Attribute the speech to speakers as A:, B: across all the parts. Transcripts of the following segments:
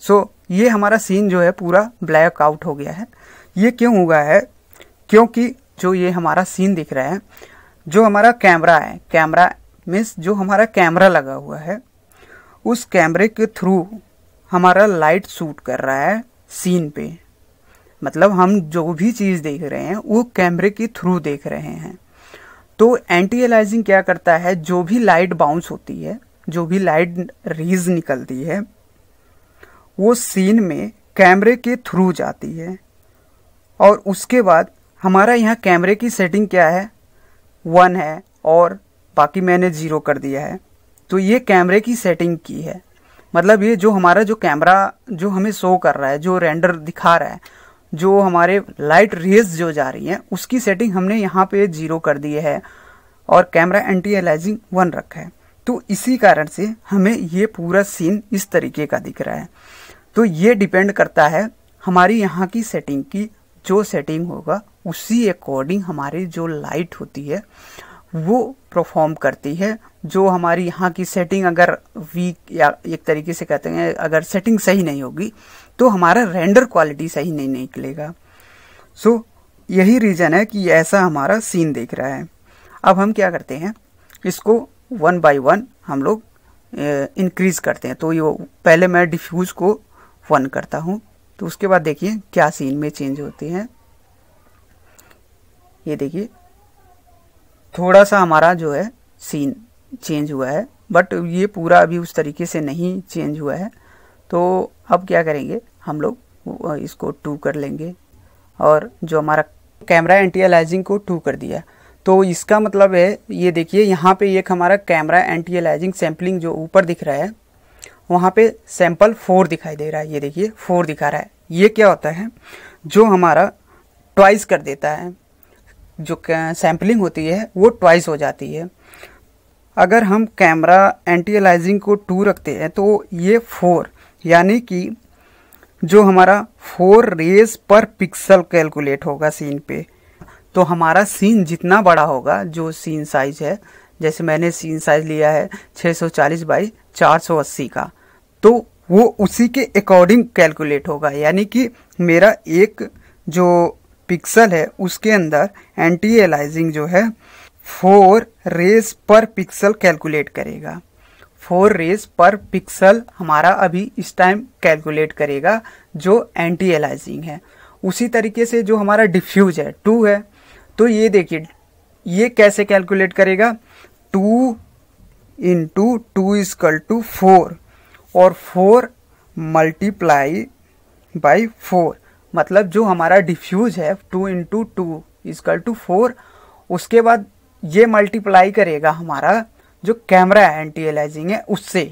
A: सो so, ये हमारा scene जो है पूरा ब्लैक आउट हो गया है ये क्यों हुआ है क्योंकि जो ये हमारा सीन दिख रहा है जो हमारा कैमरा है कैमरा मीन्स जो हमारा कैमरा लगा हुआ है उस कैमरे के थ्रू हमारा लाइट शूट कर रहा है सीन पे मतलब हम जो भी चीज़ देख रहे हैं वो कैमरे के थ्रू देख रहे हैं तो एंटी एलाइजिंग क्या करता है जो भी लाइट बाउंस होती है जो भी लाइट रीज निकलती है वो सीन में कैमरे के थ्रू जाती है और उसके बाद हमारा यहाँ कैमरे की सेटिंग क्या है वन है और बाकी मैंने ज़ीरो कर दिया है तो ये कैमरे की सेटिंग की है मतलब ये जो हमारा जो कैमरा जो हमें शो कर रहा है जो रेंडर दिखा रहा है जो हमारे लाइट रेज जो जा रही है उसकी सेटिंग हमने यहाँ पे ज़ीरो कर दी है और कैमरा एंटी एलाइजिंग वन रखा है तो इसी कारण से हमें ये पूरा सीन इस तरीके का दिख रहा है तो ये डिपेंड करता है हमारी यहाँ की सेटिंग की जो सेटिंग होगा उसी अकॉर्डिंग हमारी जो लाइट होती है वो परफॉर्म करती है जो हमारी यहाँ की सेटिंग अगर वीक या एक तरीके से कहते हैं अगर सेटिंग सही नहीं होगी तो हमारा रेंडर क्वालिटी सही नहीं निकलेगा सो so, यही रीज़न है कि ऐसा हमारा सीन देख रहा है अब हम क्या करते हैं इसको वन बाय वन हम लोग इंक्रीज करते हैं तो ये पहले मैं डिफ्यूज़ को वन करता हूँ तो उसके बाद देखिए क्या सीन में चेंज होते हैं ये देखिए थोड़ा सा हमारा जो है सीन चेंज हुआ है बट ये पूरा अभी उस तरीके से नहीं चेंज हुआ है तो अब क्या करेंगे हम लोग इसको टू कर लेंगे और जो हमारा कैमरा एंटी अलाइजिंग को टू कर दिया तो इसका मतलब है ये देखिए यहाँ पे एक हमारा कैमरा एंटी अलाइजिंग सैम्पलिंग जो ऊपर दिख रहा है वहाँ पे सैंपल फोर दिखाई दे रहा है ये देखिए फोर दिखा रहा है ये क्या होता है जो हमारा ट्वाइस कर देता है जो सैम्पलिंग होती है वो ट्वाइस हो जाती है अगर हम कैमरा एंटी को टू रखते हैं तो ये फोर यानी कि जो हमारा four rays per pixel calculate होगा सीन पे तो हमारा सीन जितना बड़ा होगा जो सीन साइज है जैसे मैंने सीन साइज लिया है 640 सौ चालीस बाई चार का तो वो उसी के अकॉर्डिंग कैलकुलेट होगा यानी कि मेरा एक जो पिक्सल है उसके अंदर एंटी एलाइजिंग जो है four rays per pixel calculate करेगा फोर रेस पर पिक्सल हमारा अभी इस टाइम कैलकुलेट करेगा जो एंटी एलाइजिंग है उसी तरीके से जो हमारा डिफ्यूज है टू है तो ये देखिए ये कैसे कैलकुलेट करेगा two into two equal two four और फोर मल्टीप्लाई बाई फोर मतलब जो हमारा डिफ्यूज है two into two equal two four उसके बाद ये मल्टीप्लाई करेगा हमारा जो कैमरा है एंटी एलाइजिंग है उससे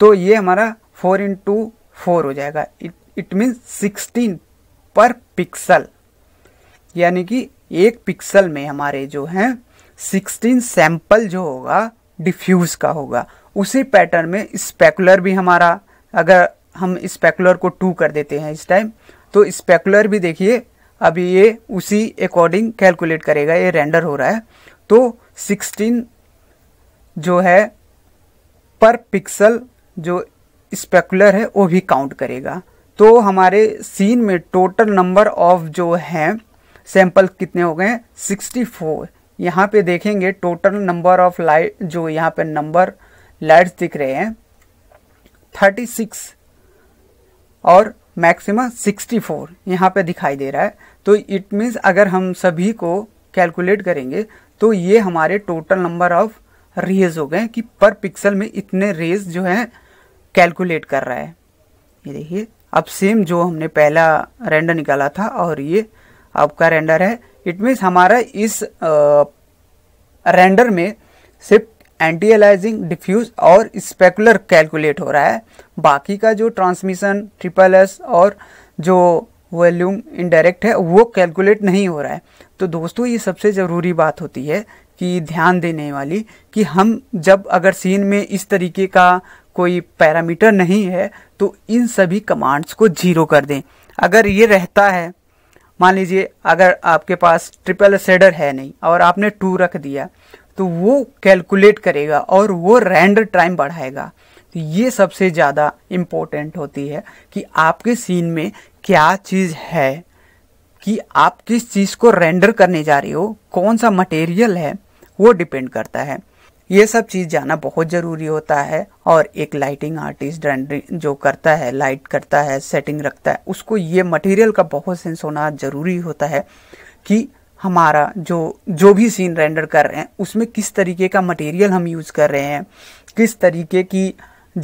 A: तो ये हमारा फोर इंटू फोर हो जाएगा it means sixteen per pixel यानी कि एक पिक्सल में हमारे जो हैं सिक्सटीन सैंपल जो होगा डिफ्यूज का होगा उसी पैटर्न में स्पेकुलर भी हमारा अगर हम स्पेकुलर को टू कर देते हैं इस टाइम तो स्पेकुलर भी देखिए अभी ये उसी अकॉर्डिंग कैलकुलेट करेगा ये रेंडर हो रहा है तो सिक्सटीन जो है पर पिक्सल जो स्पेकुलर है वो भी काउंट करेगा तो हमारे सीन में टोटल नंबर ऑफ जो हैं सैंपल कितने हो गए सिक्सटी फोर यहाँ पे देखेंगे टोटल नंबर ऑफ लाइट जो यहाँ पे नंबर लाइट्स दिख रहे हैं 36 और मैक्सिमा 64 फोर यहाँ पर दिखाई दे रहा है तो इट मीन्स अगर हम सभी को कैलकुलेट करेंगे तो ये हमारे टोटल नंबर ऑफ रेज हो गए कि पर पिक्सल में इतने रेज जो है कैलकुलेट कर रहा है ये देखिए अब सेम जो हमने पहला रेंडर निकाला था और ये आपका रेंडर है इट मीन्स हमारा इस आ, रेंडर में सिर्फ एंटी एलाइजिंग डिफ्यूज और स्पेकुलर कैलकुलेट हो रहा है बाकी का जो ट्रांसमिशन ट्रिपल एस और जो वॉल्यूम इनडायरेक्ट है वो कैलकुलेट नहीं हो रहा है तो दोस्तों ये सबसे ज़रूरी बात होती है कि ध्यान देने वाली कि हम जब अगर सीन में इस तरीके का कोई पैरामीटर नहीं है तो इन सभी कमांड्स को जीरो कर दें अगर ये रहता है मान लीजिए अगर आपके पास ट्रिपल सेडर है नहीं और आपने टू रख दिया तो वो कैलकुलेट करेगा और वो रेंडर टाइम बढ़ाएगा तो ये सबसे ज़्यादा इम्पोर्टेंट होती है कि आपके सीन में क्या चीज़ है कि आप किस चीज़ को रेंडर करने जा रहे हो कौन सा मटेरियल है वो डिपेंड करता है ये सब चीज़ जाना बहुत ज़रूरी होता है और एक लाइटिंग आर्टिस्ट रेंडरिंग जो करता है लाइट करता है सेटिंग रखता है उसको ये मटेरियल का बहुत सेंस होना ज़रूरी होता है कि हमारा जो जो भी सीन रेंडर कर रहे हैं उसमें किस तरीके का मटेरियल हम यूज़ कर रहे हैं किस तरीके की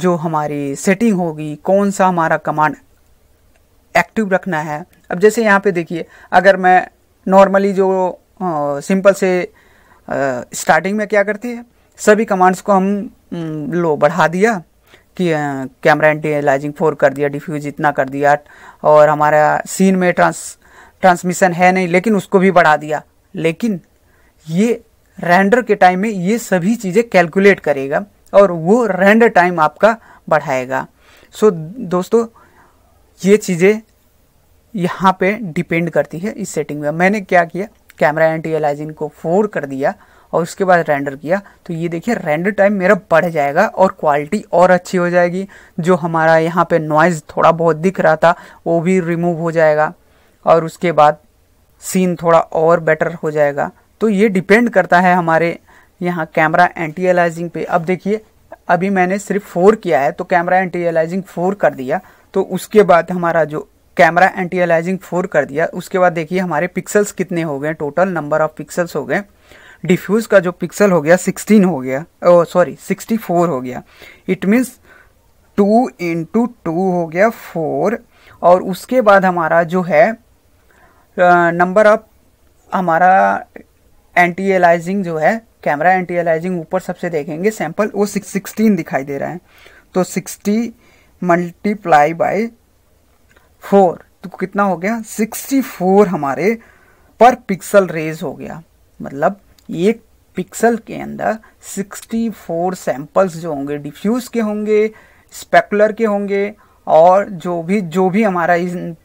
A: जो हमारी सेटिंग होगी कौन सा हमारा कमांड एक्टिव रखना है अब जैसे यहाँ पे देखिए अगर मैं नॉर्मली जो सिंपल से स्टार्टिंग में क्या करती है सभी कमांड्स को हम लो बढ़ा दिया कि कैमरा एंटी एलाइजिंग फोर कर दिया डिफ्यूज इतना कर दिया और हमारा सीन में ट्रांस ट्रांसमिशन है नहीं लेकिन उसको भी बढ़ा दिया लेकिन ये रेंडर के टाइम में ये सभी चीज़ें कैलकुलेट करेगा और वो रेंडर टाइम आपका बढ़ाएगा सो so, दोस्तों ये चीज़ें यहाँ पे डिपेंड करती है इस सेटिंग में मैंने क्या किया कैमरा एंटी एलाइजिंग को फोर कर दिया और उसके बाद रेंडर किया तो ये देखिए रेंडर टाइम मेरा बढ़ जाएगा और क्वालिटी और अच्छी हो जाएगी जो हमारा यहाँ पे नॉइज़ थोड़ा बहुत दिख रहा था वो भी रिमूव हो जाएगा और उसके बाद सीन थोड़ा और बेटर हो जाएगा तो ये डिपेंड करता है हमारे यहाँ कैमरा एंटी एलाइजिंग पे अब देखिए अभी मैंने सिर्फ फोर किया है तो कैमरा एंटी एलाइजिंग फोर कर दिया तो उसके बाद हमारा जो कैमरा एंटी एलाइजिंग फोर कर दिया उसके बाद देखिए हमारे पिक्सल्स कितने हो गए टोटल नंबर ऑफ पिक्सल्स हो गए डिफ्यूज का जो पिक्सल हो गया सिक्सटीन हो गया ओ सॉरी सिक्सटी फोर हो गया it means two into two हो गया फोर और उसके बाद हमारा जो है नंबर अप हमारा एंटी एलाइजिंग जो है कैमरा एंटी एलाइजिंग ऊपर सबसे देखेंगे सैंपल वो सिक्स सिक्सटीन दिखाई दे रहा है तो सिक्सटी मल्टीप्लाई बाय फोर तो कितना हो गया सिक्सटी फोर हमारे पर पिक्सल रेज हो गया मतलब एक पिक्सल के अंदर सिक्सटी फोर सैंपल्स जो होंगे डिफ्यूज के होंगे स्पेकुलर के होंगे और जो भी जो भी हमारा इन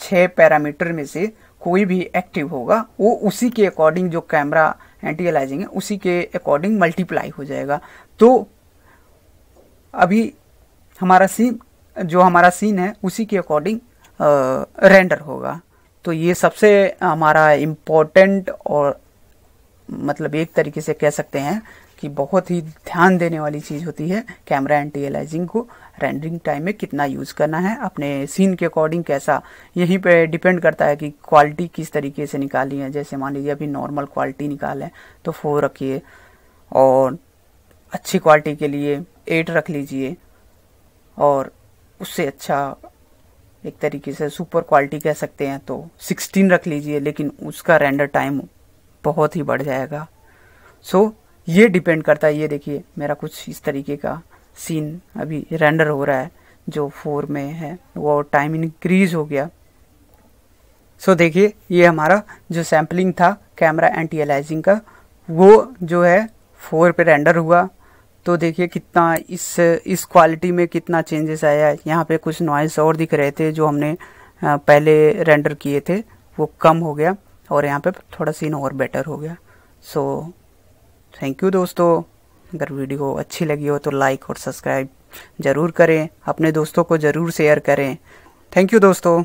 A: छः पैरामीटर में से कोई भी एक्टिव होगा वो उसी के अकॉर्डिंग जो कैमरा एंटी एलाइजिंग है उसी के अकॉर्डिंग मल्टीप्लाई हो जाएगा तो अभी हमारा सीन जो हमारा सीन है उसी के अकॉर्डिंग रेंडर होगा तो ये सबसे हमारा इम्पोर्टेंट और मतलब एक तरीके से कह सकते हैं कि बहुत ही ध्यान देने वाली चीज़ होती है कैमरा एंटी एलाइजिंग को रेंडरिंग टाइम में कितना यूज़ करना है अपने सीन के अकॉर्डिंग कैसा यहीं पे डिपेंड करता है कि क्वालिटी किस तरीके से निकाली है जैसे मान लीजिए अभी नॉर्मल क्वालिटी निकालें तो फोर रखिए और अच्छी क्वालिटी के लिए एट रख लीजिए और उससे अच्छा एक तरीके से सुपर क्वालिटी कह सकते हैं तो सिक्सटीन रख लीजिए लेकिन उसका रेंडर टाइम बहुत ही बढ़ जाएगा सो so, ये डिपेंड करता है ये देखिए मेरा कुछ इस तरीके का सीन अभी रेंडर हो रहा है जो फोर में है वो टाइम इंक्रीज हो गया सो so, देखिए ये हमारा जो सैम्पलिंग था कैमरा एंटी एलाइजिंग का वो जो है फोर पे रेंडर हुआ तो देखिए कितना इस इस क्वालिटी में कितना चेंजेस आया है यहाँ पे कुछ नॉइस और दिख रहे थे जो हमने पहले रेंडर किए थे वो कम हो गया और यहाँ पे थोड़ा सीन और बेटर हो गया सो so, थैंक यू दोस्तों अगर वीडियो अच्छी लगी हो तो लाइक और सब्सक्राइब ज़रूर करें अपने दोस्तों को ज़रूर शेयर करें थैंक यू दोस्तों